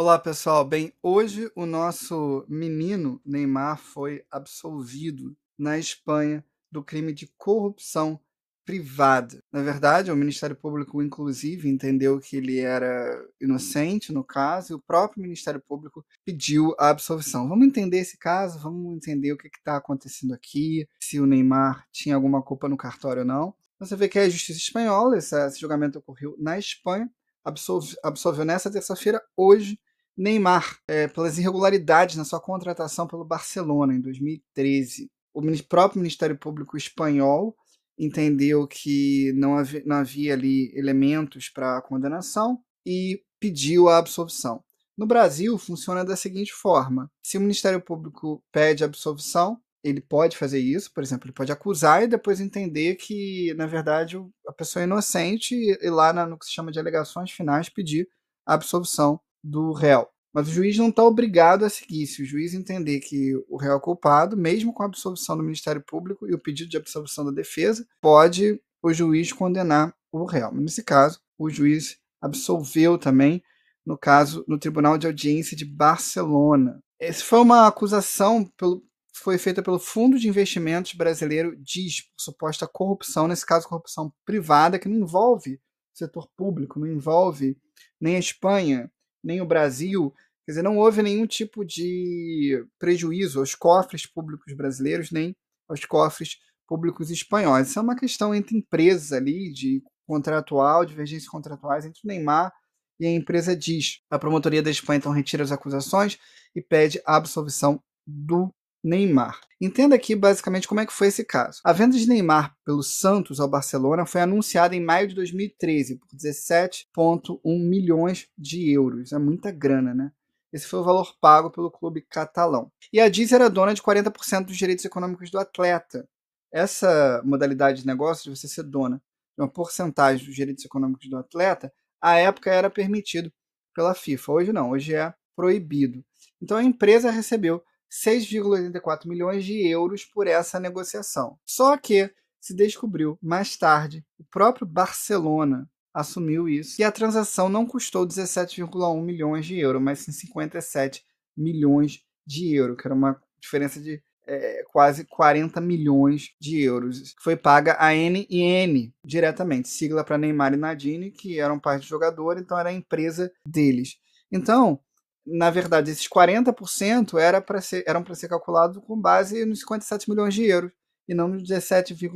Olá pessoal, bem, hoje o nosso menino Neymar foi absolvido na Espanha do crime de corrupção privada. Na verdade, o Ministério Público, inclusive, entendeu que ele era inocente no caso e o próprio Ministério Público pediu a absolvição. Vamos entender esse caso, vamos entender o que está acontecendo aqui, se o Neymar tinha alguma culpa no cartório ou não. Você vê que é a justiça espanhola, esse julgamento ocorreu na Espanha, absolveu nessa terça-feira, hoje, Neymar é, pelas irregularidades na sua contratação pelo Barcelona em 2013. O próprio Ministério Público espanhol entendeu que não havia, não havia ali elementos para condenação e pediu a absolvição. No Brasil, funciona da seguinte forma: se o Ministério Público pede absolvição, ele pode fazer isso, por exemplo, ele pode acusar e depois entender que, na verdade, a pessoa é inocente e, lá na, no que se chama de alegações finais pedir a absolvição do réu. Mas o juiz não está obrigado a seguir. Se o juiz entender que o réu é culpado, mesmo com a absolvição do Ministério Público e o pedido de absolvição da defesa, pode o juiz condenar o réu. Nesse caso, o juiz absolveu também, no caso, no Tribunal de Audiência de Barcelona. Essa foi uma acusação pelo, foi feita pelo Fundo de Investimentos Brasileiro DIS, por suposta corrupção, nesse caso, corrupção privada, que não envolve setor público, não envolve nem a Espanha, nem o Brasil. Quer dizer, não houve nenhum tipo de prejuízo aos cofres públicos brasileiros, nem aos cofres públicos espanhóis. Isso é uma questão entre empresas ali, de contratual, divergências contratuais entre o Neymar e a empresa diz. A promotoria da Espanha então retira as acusações e pede a absolvição do Neymar. Entenda aqui basicamente como é que foi esse caso. A venda de Neymar pelo Santos ao Barcelona foi anunciada em maio de 2013 por 17,1 milhões de euros. É muita grana, né? Esse foi o valor pago pelo clube catalão. E a Diz era dona de 40% dos direitos econômicos do atleta. Essa modalidade de negócio de você ser dona de uma porcentagem dos direitos econômicos do atleta, à época era permitido pela FIFA. Hoje não, hoje é proibido. Então a empresa recebeu 6,84 milhões de euros por essa negociação. Só que se descobriu mais tarde, o próprio Barcelona assumiu isso, e a transação não custou 17,1 milhões de euros, mas sim 57 milhões de euros, que era uma diferença de é, quase 40 milhões de euros, que foi paga a NN diretamente, sigla para Neymar e Nadine, que eram parte do jogador, então era a empresa deles. Então, na verdade, esses 40% era ser, eram para ser calculados com base nos 57 milhões de euros e não nos 17,1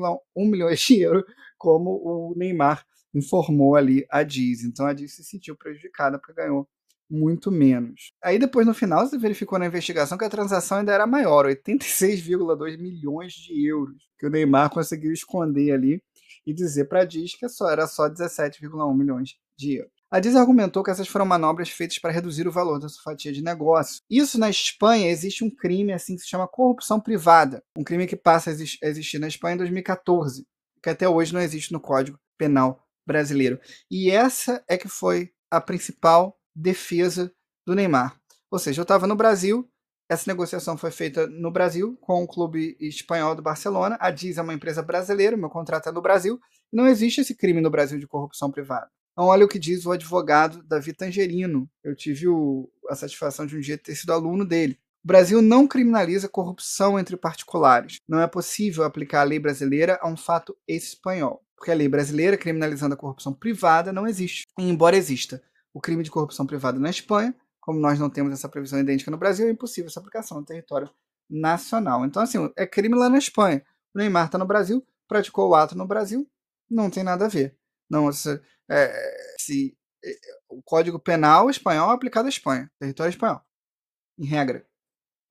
milhões de euros, como o Neymar informou ali a Diz. Então a Diz se sentiu prejudicada porque ganhou muito menos. Aí depois no final se verificou na investigação que a transação ainda era maior, 86,2 milhões de euros, que o Neymar conseguiu esconder ali e dizer para a Diz que só era só 17,1 milhões de euros. A diz argumentou que essas foram manobras feitas para reduzir o valor da sua fatia de negócio. Isso na Espanha existe um crime assim que se chama corrupção privada, um crime que passa a existir na Espanha em 2014, que até hoje não existe no Código Penal brasileiro. E essa é que foi a principal defesa do Neymar. Ou seja, eu estava no Brasil, essa negociação foi feita no Brasil com o clube espanhol do Barcelona. A Diz é uma empresa brasileira, meu contrato é no Brasil. Não existe esse crime no Brasil de corrupção privada. Então, olha o que diz o advogado Davi Tangerino. Eu tive o, a satisfação de um dia ter sido aluno dele. O Brasil não criminaliza corrupção entre particulares. Não é possível aplicar a lei brasileira a um fato espanhol, porque a lei brasileira criminalizando a corrupção privada não existe. E, embora exista o crime de corrupção privada na Espanha, como nós não temos essa previsão idêntica no Brasil, é impossível essa aplicação no território nacional. Então, assim, é crime lá na Espanha. O Neymar está no Brasil, praticou o ato no Brasil, não tem nada a ver. Não, é, se, é, o Código Penal espanhol é aplicado à Espanha, território espanhol, em regra.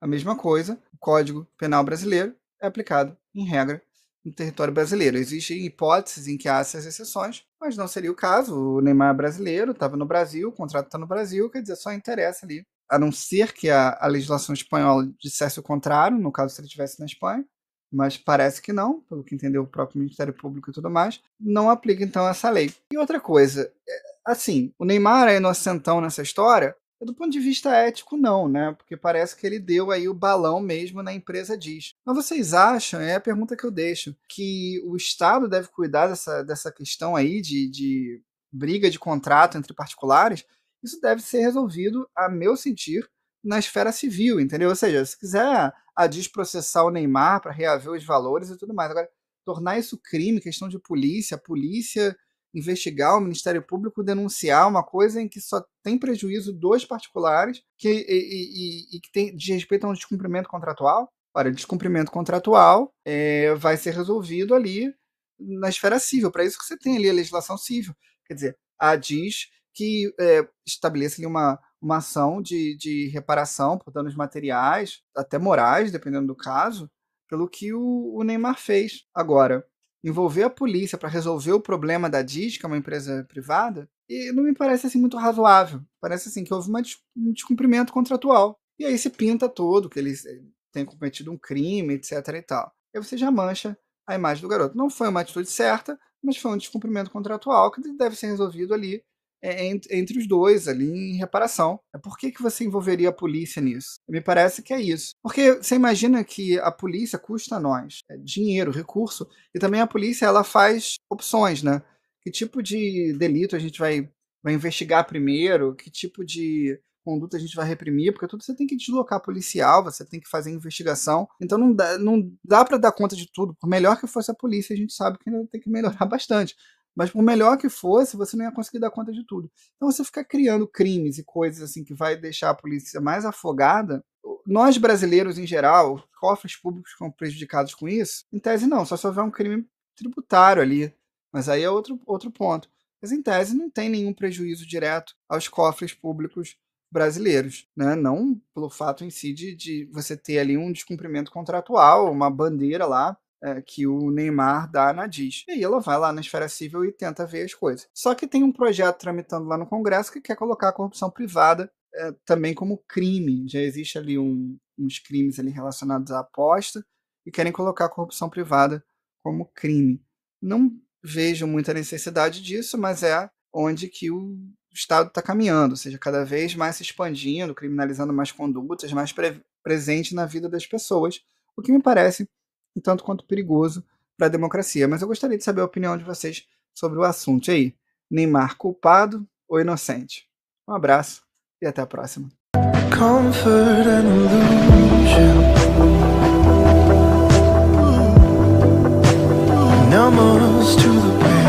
A mesma coisa, o Código Penal brasileiro é aplicado, em regra, no território brasileiro. Existem hipóteses em que há essas exceções, mas não seria o caso. O Neymar é brasileiro, estava no Brasil, o contrato está no Brasil, quer dizer, só interessa ali. A não ser que a, a legislação espanhola dissesse o contrário, no caso se ele estivesse na Espanha, mas parece que não, pelo que entendeu o próprio Ministério Público e tudo mais, não aplica então essa lei. E outra coisa, é, assim, o Neymar é inocentão nessa história, do ponto de vista ético, não, né? Porque parece que ele deu aí o balão mesmo na empresa diz. Mas vocês acham, é a pergunta que eu deixo, que o Estado deve cuidar dessa, dessa questão aí de, de briga de contrato entre particulares? Isso deve ser resolvido, a meu sentir, na esfera civil, entendeu? Ou seja, se quiser a desprocessar o Neymar para reaver os valores e tudo mais. Agora, tornar isso crime, questão de polícia, a polícia investigar, o Ministério Público denunciar uma coisa em que só tem prejuízo dos particulares que, e, e, e que tem, de respeito a um descumprimento contratual. Olha, descumprimento contratual é, vai ser resolvido ali na esfera civil. Para isso que você tem ali a legislação civil. Quer dizer, a diz que é, estabelece ali uma, uma ação de, de reparação por danos materiais, até morais, dependendo do caso, pelo que o, o Neymar fez. Agora, envolver a polícia para resolver o problema da Diz, que é uma empresa privada, e não me parece assim muito razoável. Parece assim que houve uma, um descumprimento contratual. E aí se pinta todo que ele eh, tem cometido um crime, etc e tal. E você já mancha a imagem do garoto. Não foi uma atitude certa, mas foi um descumprimento contratual que deve ser resolvido ali é, é entre, os dois ali em reparação. É por que, que você envolveria a polícia nisso? Me parece que é isso. Porque você imagina que a polícia custa a nós dinheiro, recurso, e também a polícia ela faz opções, né? Que tipo de delito a gente vai, vai investigar primeiro? Que tipo de conduta a gente vai reprimir, porque tudo você tem que deslocar policial, você tem que fazer investigação. Então não dá, não dá para dar conta de tudo. Por melhor que fosse a polícia, a gente sabe que ainda tem que melhorar bastante. Mas por melhor que fosse, você não ia conseguir dar conta de tudo. Então você fica criando crimes e coisas assim que vai deixar a polícia mais afogada. Nós brasileiros em geral, cofres públicos ficam prejudicados com isso? Em tese não, só se houver um crime tributário ali. Mas aí é outro, outro ponto. Mas em tese não tem nenhum prejuízo direto aos cofres públicos brasileiros, né? não pelo fato em si de, de você ter ali um descumprimento contratual, uma bandeira lá é, que o Neymar dá na Diz. E aí ela vai lá na esfera civil e tenta ver as coisas. Só que tem um projeto tramitando lá no Congresso que quer colocar a corrupção privada é, também como crime. Já existe ali um, uns crimes ali relacionados à aposta e querem colocar a corrupção privada como crime. Não vejo muita necessidade disso, mas é onde que o Estado está caminhando, ou seja, cada vez mais se expandindo, criminalizando mais condutas, mais pre presente na vida das pessoas, o que me parece e tanto quanto perigoso para a democracia. Mas eu gostaria de saber a opinião de vocês sobre o assunto e aí. Neymar culpado ou inocente? Um abraço e até a próxima. numbers to the pain.